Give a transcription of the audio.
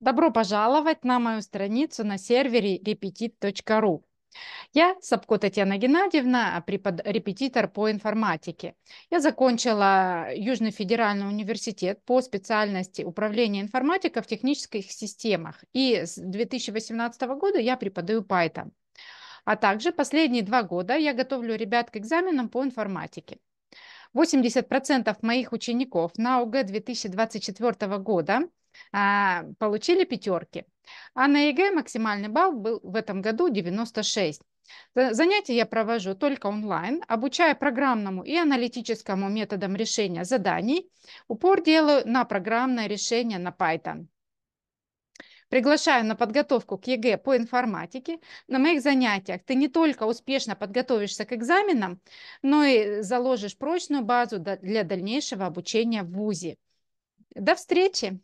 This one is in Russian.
Добро пожаловать на мою страницу на сервере repetit.ru. Я Сапко Татьяна Геннадьевна, а препод... репетитор по информатике. Я закончила Южный федеральный университет по специальности управления информатикой в технических системах. И с 2018 года я преподаю Python. А также последние два года я готовлю ребят к экзаменам по информатике. 80% моих учеников на ОГЭ 2024 года а, получили пятерки. А на ЕГЭ максимальный балл был в этом году 96. Занятия я провожу только онлайн, обучая программному и аналитическому методам решения заданий. Упор делаю на программное решение на Python. Приглашаю на подготовку к ЕГЭ по информатике. На моих занятиях ты не только успешно подготовишься к экзаменам, но и заложишь прочную базу для дальнейшего обучения в ВУЗе. До встречи!